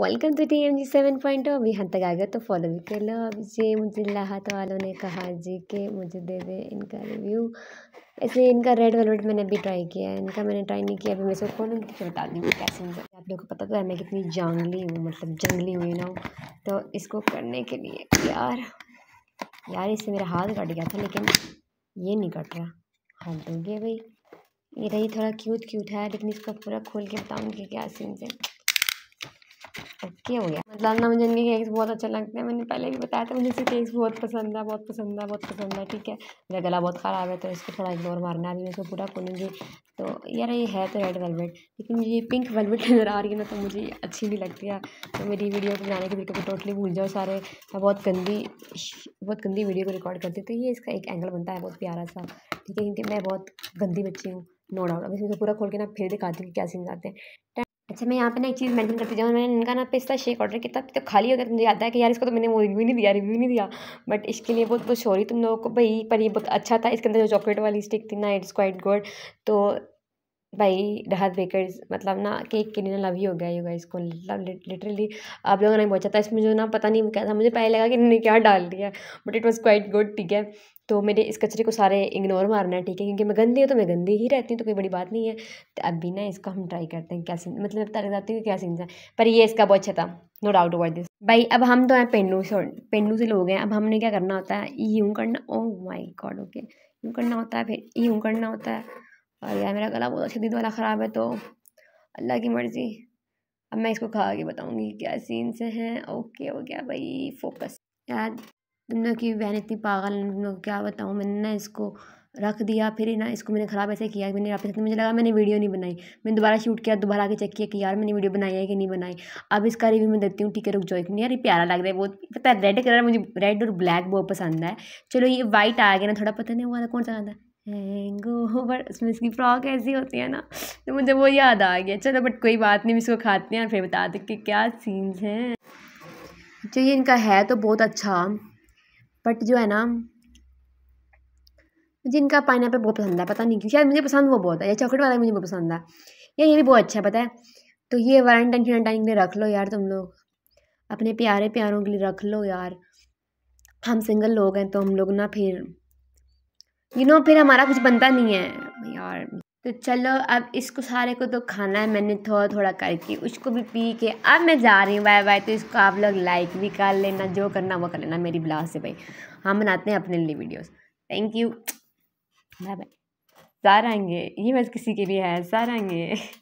welcome to T M G seven point अभी यहाँ तक आ गया तो फॉलो भी कर लो अब ये मुझे लाहत वालों ने कहा जी कि मुझे दे दे इनका रिव्यू ऐसे इनका रेड वेलवेट मैंने अभी ट्राई किया है इनका मैंने ट्राई नहीं किया अभी मैं इसको खोलूँगी तो बता दूँगी कैसे मुझे आप लोगों को पता तो है मैं कितनी जंगली हूँ मतलब जंगली हुई ना तो इसको करने के लिए यार यार इससे मेरा हाथ कट गया था लेकिन ये नहीं कट रहा हाथ दूँगी भाई ये रही थोड़ा क्यूट क्यूट है लेकिन इसका पूरा खोल के बताऊँगी क्या सीन से ओके हो गया मतलब ना मुझे इनके केक्स बहुत अच्छे लगते हैं मैंने पहले भी बताया था मुझे इसके केक्स बहुत पसंद है बहुत पसंद है बहुत पसंद है ठीक है मेरा गला बहुत ख़राब है तो इसको थोड़ा इग्नोर मारना अभी मैं इसको पूरा खोलूँगी तो यार ये है तो रेड वेलवेट लेकिन मुझे ये पिंक वेलवेट नज़र आ रही है ना तो मुझे अच्छी नहीं लगती है तो मेरी वीडियो को बनाने के तरीके को टोटली भूल जाओ सारे मैं बहुत गंदी बहुत गंदी वीडियो को रिकॉर्ड करती हूँ तो ये इसका एक एंगल बनता है बहुत प्यारा सा ठीक है क्योंकि मैं बहुत गंदी बच्ची हूँ नो डाउट अब इसको पूरा खोल के ना फिर दिखाती हूँ क्या सीन जाते हैं अच्छा मैं यहाँ पे ना एक चीज़ मेंशन करती जाऊँ मैंने इनका ना पिस्ता शेक ऑर्डर किया था तो खाली अगर मुझे याद है कि यार इसको तो मैंने वो रिव्यू नहीं दिया रिव्यू नहीं दिया बट इसके लिए बहुत बहुत सॉरी तुम लोगों को भाई पर ये बहुत अच्छा था इसके अंदर जो चॉकलेट वाली स्टिक थी ना इट्स क्वाइट गुड तो भाई राहत बेकर्स मतलब ना केक के लिए ना लव ही हो गया होगा इसको मतलब लिटरली आप लोगों ने बहुत था इसमें जो ना पता नहीं क्या था मुझे पहले लगा कि इन्होंने क्या डाल दिया but it was quite good ठीक है तो मेरे इस कचरे को सारे इग्नोर मारना है ठीक है क्योंकि मैं गंदी हूँ तो मैं गंदी ही रहती हूँ तो कोई बड़ी बात नहीं है तो अभी ना इसका हम ट्राई करते हैं क्या सीन मतलब मैं जाती बताती हूँ क्या सीन है पर ये इसका बहुत अच्छा था नो डाउट अबाउट दिस भाई अब हम तो हैं पेंडू से पेंडू से लोग हैं अब हमने क्या करना होता है यूँ करना ओ माई गॉड ओके यूँ करना होता है फिर यूँ करना होता है और यार मेरा गला बहुत शदीद वाला ख़राब है तो अल्लाह की मर्ज़ी अब मैं इसको खा के बताऊँगी क्या सीन से हैं ओके हो गया भाई फोकस यार तुम लोग की बहन इतनी पागल तुम लोग क्या बताऊँ मैंने ना इसको रख दिया फिर ना इसको मैंने ख़राब ऐसे किया मैंने वापस मुझे लगा मैंने वीडियो नहीं बनाई मैंने दोबारा शूट किया दोबारा आके चेक किया कि यार मैंने वीडियो बनाई है कि नहीं बनाई अब इसका रिव्यू मैं देती हूँ ठीक है रुक जाओ एक यार ये प्यारा लग रहा है बहुत पता है रेड कलर मुझे रेड और ब्लैक बहुत पसंद है चलो ये वाइट आ गया ना थोड़ा पता नहीं हुआ कौन सा आता है हैंगओवर उसमें इसकी फ्रॉक ऐसी होती है ना तो मुझे वो याद आ गया चलो बट कोई बात नहीं इसको खाते हैं और फिर बताते कि क्या सीन्स हैं जो ये इनका है तो बहुत अच्छा बट जो है ना मुझे इनका पाइन एप्पल बहुत पसंद है पता नहीं क्यों शायद मुझे पसंद वो बहुत है या चॉकलेट वाला मुझे बहुत पसंद है या ये भी बहुत अच्छा है पता है तो ये वारंटाइन शरंटाइन के लिए रख लो यार तुम लोग अपने प्यारे प्यारों के लिए रख लो यार हम सिंगल लोग हैं तो हम लोग ना फिर यू नो फिर हमारा कुछ बनता नहीं है यार तो चलो अब इसको सारे को तो खाना है मैंने थोड़ा थोड़ा करके उसको भी पी के अब मैं जा रही हूँ बाय बाय तो इसको आप लोग लाइक भी कर लेना जो करना वो कर लेना मेरी ब्लाउज से भाई हम बनाते हैं अपने लिए videos thank you bye bye आएंगे ये बस किसी के लिए है आएंगे